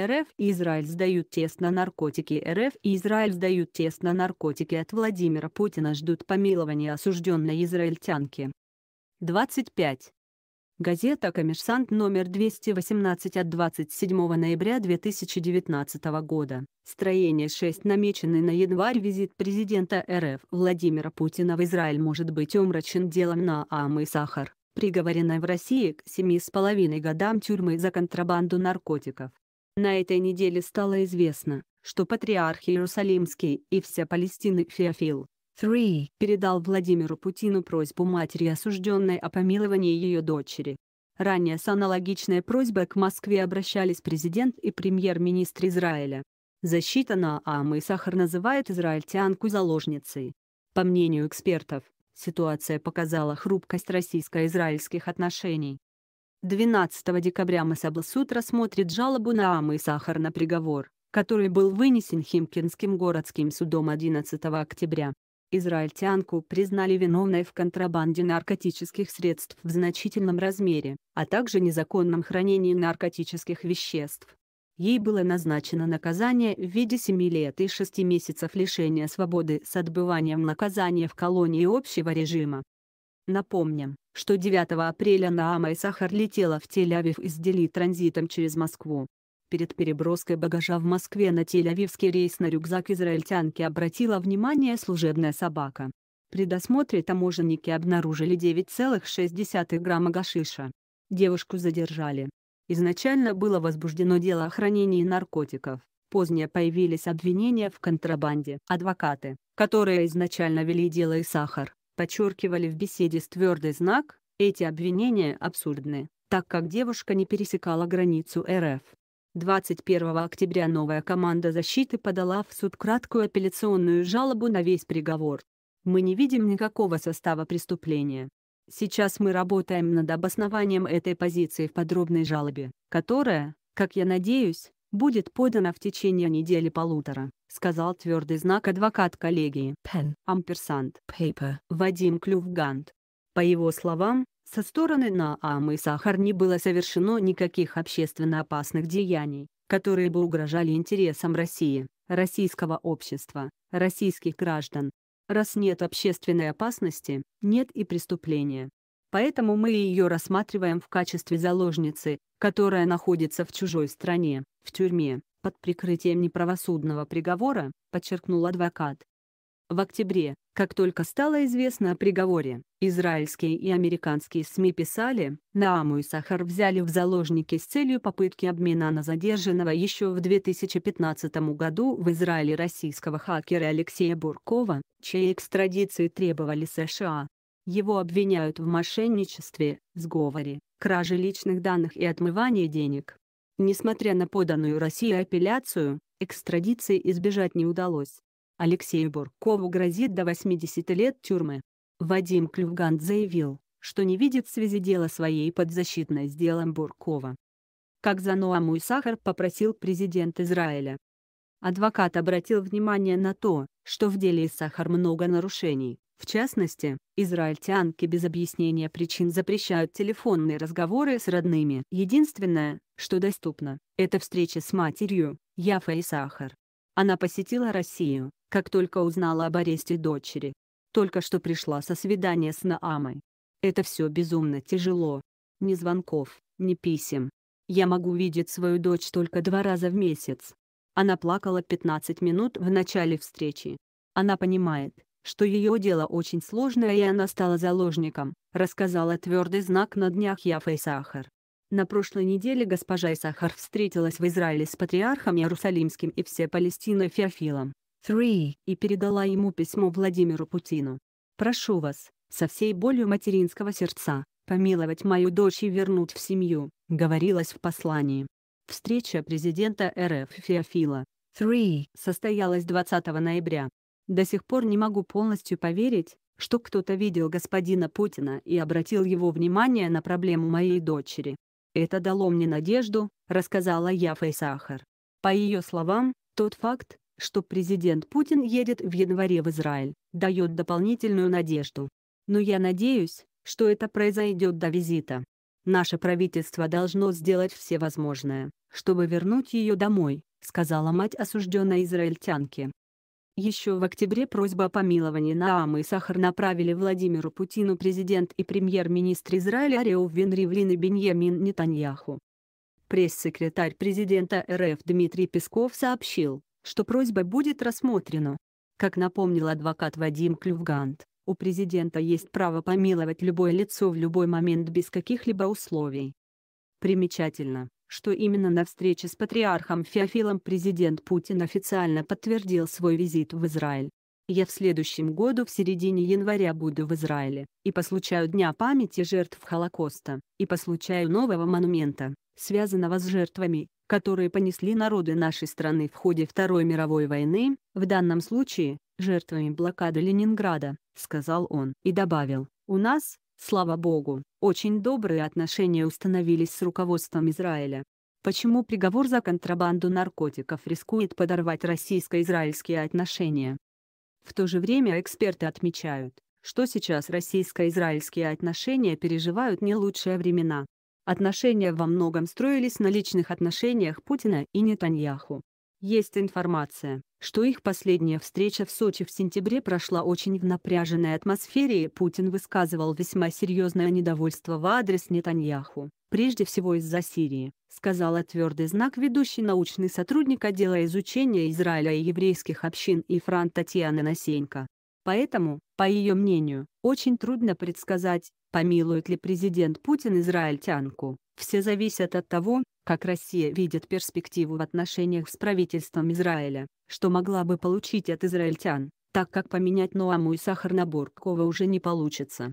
РФ и Израиль сдают тест на наркотики РФ и Израиль сдают тест на наркотики от Владимира Путина ждут помилования осужденной израильтянки. 25. Газета «Коммерсант» номер 218 от 27 ноября 2019 года. Строение 6 намеченный на январь визит президента РФ Владимира Путина в Израиль может быть омрачен делом на Амы Сахар, приговоренной в России к 7,5 годам тюрьмы за контрабанду наркотиков. На этой неделе стало известно, что патриарх Иерусалимский и вся Палестина Феофил 3 передал Владимиру Путину просьбу матери осужденной о помиловании ее дочери. Ранее с аналогичной просьбой к Москве обращались президент и премьер-министр Израиля. Защита Наамы Сахар называет израильтянку заложницей. По мнению экспертов, ситуация показала хрупкость российско-израильских отношений. 12 декабря Масаблсуд рассмотрит жалобу на Амы и Сахар на приговор, который был вынесен Химкинским городским судом 11 октября. Израильтянку признали виновной в контрабанде наркотических средств в значительном размере, а также незаконном хранении наркотических веществ. Ей было назначено наказание в виде 7 лет и 6 месяцев лишения свободы с отбыванием наказания в колонии общего режима. Напомним, что 9 апреля Наама и Сахар летела в Тель-Авив из Дели транзитом через Москву. Перед переброской багажа в Москве на тель-авивский рейс на рюкзак израильтянки обратила внимание служебная собака. При досмотре таможенники обнаружили 9,6 грамма гашиша. Девушку задержали. Изначально было возбуждено дело о хранении наркотиков. Позднее появились обвинения в контрабанде. Адвокаты, которые изначально вели дело и сахар, подчеркивали в беседе с твердый знак, эти обвинения абсурдны, так как девушка не пересекала границу РФ. 21 октября новая команда защиты подала в суд краткую апелляционную жалобу на весь приговор. Мы не видим никакого состава преступления. Сейчас мы работаем над обоснованием этой позиции в подробной жалобе, которая, как я надеюсь, будет подано в течение недели-полутора, сказал твердый знак адвокат коллегии Pen. Амперсант Paper. Вадим Клювгант. По его словам, со стороны Наамы и Сахар не было совершено никаких общественно опасных деяний, которые бы угрожали интересам России, российского общества, российских граждан. Раз нет общественной опасности, нет и преступления. Поэтому мы ее рассматриваем в качестве заложницы, которая находится в чужой стране в тюрьме под прикрытием неправосудного приговора, подчеркнул адвокат. В октябре, как только стало известно о приговоре, израильские и американские СМИ писали, Нааму и Сахар взяли в заложники с целью попытки обмена на задержанного еще в 2015 году в Израиле российского хакера Алексея Буркова, чьей экстрадиции требовали США. Его обвиняют в мошенничестве, сговоре, краже личных данных и отмывании денег. Несмотря на поданную России апелляцию, экстрадиции избежать не удалось. Алексею Буркову грозит до 80 лет тюрьмы. Вадим Клювган заявил, что не видит связи дела своей подзащитной с делом Буркова. Как и сахар попросил президент Израиля. Адвокат обратил внимание на то, что в деле Сахар много нарушений. В частности, израильтянки без объяснения причин запрещают телефонные разговоры с родными. Единственное, что доступно, это встреча с матерью, Яфа и Сахар. Она посетила Россию, как только узнала об аресте дочери. Только что пришла со свидания с Наамой. Это все безумно тяжело. Ни звонков, ни писем. Я могу видеть свою дочь только два раза в месяц. Она плакала 15 минут в начале встречи. Она понимает, что ее дело очень сложное и она стала заложником, рассказала твердый знак на днях Яфа и Сахар. На прошлой неделе госпожа Исахар встретилась в Израиле с патриархом Иерусалимским и все Палестиной Феофилом и передала ему письмо Владимиру Путину. «Прошу вас, со всей болью материнского сердца, помиловать мою дочь и вернуть в семью», — говорилось в послании. Встреча президента РФ Феофила состоялась 20 ноября. До сих пор не могу полностью поверить, что кто-то видел господина Путина и обратил его внимание на проблему моей дочери. Это дало мне надежду, рассказала я Фейсахар. По ее словам, тот факт, что президент Путин едет в январе в Израиль, дает дополнительную надежду. Но я надеюсь, что это произойдет до визита. Наше правительство должно сделать все возможное, чтобы вернуть ее домой, сказала мать осужденной израильтянки. Еще в октябре просьба о помиловании Наамы и Сахар направили Владимиру Путину президент и премьер-министр Израиля Ареу Венривлин и Беньямин Нетаньяху. Пресс-секретарь президента РФ Дмитрий Песков сообщил, что просьба будет рассмотрена. Как напомнил адвокат Вадим Клювгант, у президента есть право помиловать любое лицо в любой момент без каких-либо условий. Примечательно, что именно на встрече с патриархом Феофилом президент Путин официально подтвердил свой визит в Израиль. «Я в следующем году в середине января буду в Израиле, и по случаю Дня памяти жертв Холокоста, и по случаю нового монумента, связанного с жертвами, которые понесли народы нашей страны в ходе Второй мировой войны, в данном случае, жертвами блокады Ленинграда», — сказал он и добавил, «У нас, Слава Богу, очень добрые отношения установились с руководством Израиля. Почему приговор за контрабанду наркотиков рискует подорвать российско-израильские отношения? В то же время эксперты отмечают, что сейчас российско-израильские отношения переживают не лучшие времена. Отношения во многом строились на личных отношениях Путина и Нетаньяху. Есть информация, что их последняя встреча в Сочи в сентябре прошла очень в напряженной атмосфере и Путин высказывал весьма серьезное недовольство в адрес Нетаньяху, прежде всего из-за Сирии, сказала твердый знак ведущий научный сотрудник отдела изучения Израиля и еврейских общин и Фран Татьяна Насенько. Поэтому, по ее мнению, очень трудно предсказать, помилует ли президент Путин израильтянку. Все зависят от того, как Россия видит перспективу в отношениях с правительством Израиля, что могла бы получить от израильтян, так как поменять Ноаму и Сахар на уже не получится.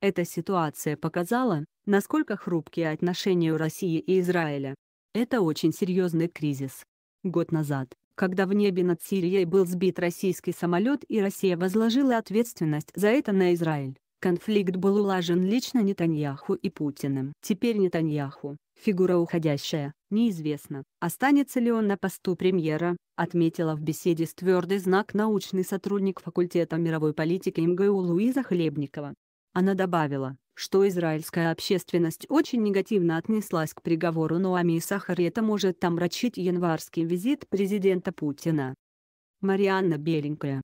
Эта ситуация показала, насколько хрупкие отношения у России и Израиля. Это очень серьезный кризис. Год назад, когда в небе над Сирией был сбит российский самолет и Россия возложила ответственность за это на Израиль, конфликт был улажен лично Нетаньяху и Путиным. Теперь Нетаньяху, Фигура уходящая, неизвестно, останется ли он на посту премьера, отметила в беседе с твердый знак научный сотрудник факультета мировой политики МГУ Луиза Хлебникова. Она добавила, что израильская общественность очень негативно отнеслась к приговору Нуами и Сахар, и это может омрачить январский визит президента Путина. Марианна Беленькая,